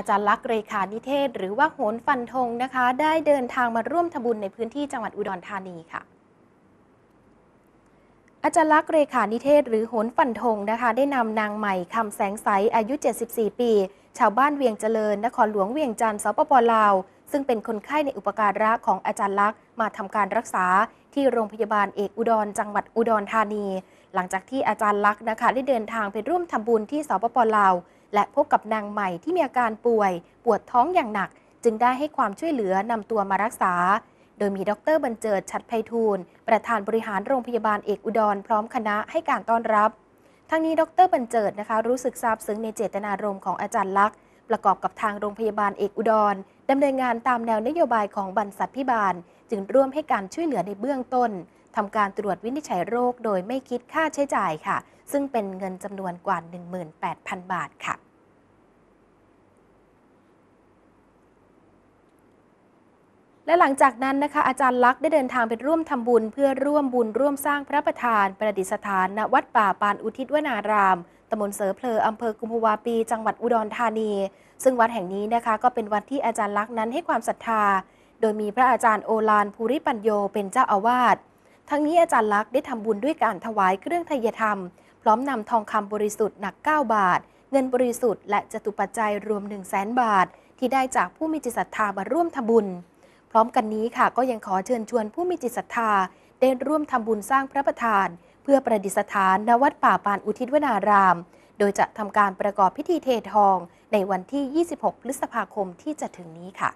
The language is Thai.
อาจารย์ลักษ์เรขานิเทศหรือว่าโหนฟันธงนะคะ ได้เดินทางมาร่วมทบุญในพื้นที่จังหวัดอุดรธานีค่ะ อาจารย์ลักษ์เรขานิเทศหรือโหนฟันธงนะคะได้นำนางใหม่คำแสงใสอายุ 74 ปี ชาวบ้านเวียงเจริญนครหลวงเวียงจันทร์สปปลาว ซึ่งเป็นคนไข้ในอุปการะของอาจารย์ลักษ์มาทำการรักษาที่โรงพยาบาลเอกอุดรจังหวัดอุดรธานี หลังจากที่อาจารย์ลักษ์นะคะได้เดินทางไปร่วมทาบุญที่สปปลาวและพบกับนางใหม่ที่มีอาการป่วยปวดท้องอย่างหนัก จึงได้ให้ความช่วยเหลือนำตัวมารักษา โดยมีดรบรรเจิดชัดไพฑูรย์ประธานบริหารโรงพยาบาลเอกอุดรพร้อมคณะให้การต้อนรับ ทั้งนี้ดรบรรเจิดนะคะรู้สึกซาบซึ้งในเจตนารมณ์ของอาจารย์ลักษ์ประกอบกับทางโรงพยาบาลเอกอุดรดำเนินงานตามแนวนโยบายของบรรษัทพิบาลจึงร่วมให้การช่วยเหลือในเบื้องต้นทำการตรวจวินิจฉัยโรคโดยไม่คิดค่าใช้จ่ายค่ะ ซึ่งเป็นเงินจำนวนกว่า 18,000 บาทค่ะและหลังจากนั้นนะคะ อาจารย์ลักษ์ได้เดินทางไปร่วมทำบุญ เพื่อร่วมบุญร่วมสร้างพระประธาน ประดิษฐาน ณวัดป่าปานอุทิศวนารามตำบลเสือเพลออำเภอกุมภวาปี จังหวัดอุดรธานี ซึ่งวัดแห่งนี้นะคะ ก็เป็นวัดที่อาจารย์ลักษ์นั้นให้ความศรัทธา โดยมีพระอาจารย์โอฬารภูริปัญโยเป็นเจ้าอาวาส ทั้งนี้อาจารย์ลักษ์ได้ทำบุญด้วยการถวายเครื่องทยธรรม พร้อมนำทองคำบริสุทธิ์หนัก 9 บาท เงินบริสุทธิ์และจตุปัจจัยรวม 1 0 0 0 0แบาท ที่ได้จากผู้มีจิตศรัทธามาร่วมทำบุญพร้อมกันนี้ค่ะก็ยังขอเชิญชวนผู้มีจิตศรัทธาได้ร่วมทำบุญสร้างพระประธาน เพื่อประดิษฐานณวัดป่าปานอุทิศวนาราม โดยจะทำการประกอบพิธีเททอง ในวันที่ 26 พฤษภาคมที่จะถึงนี้ค่ะ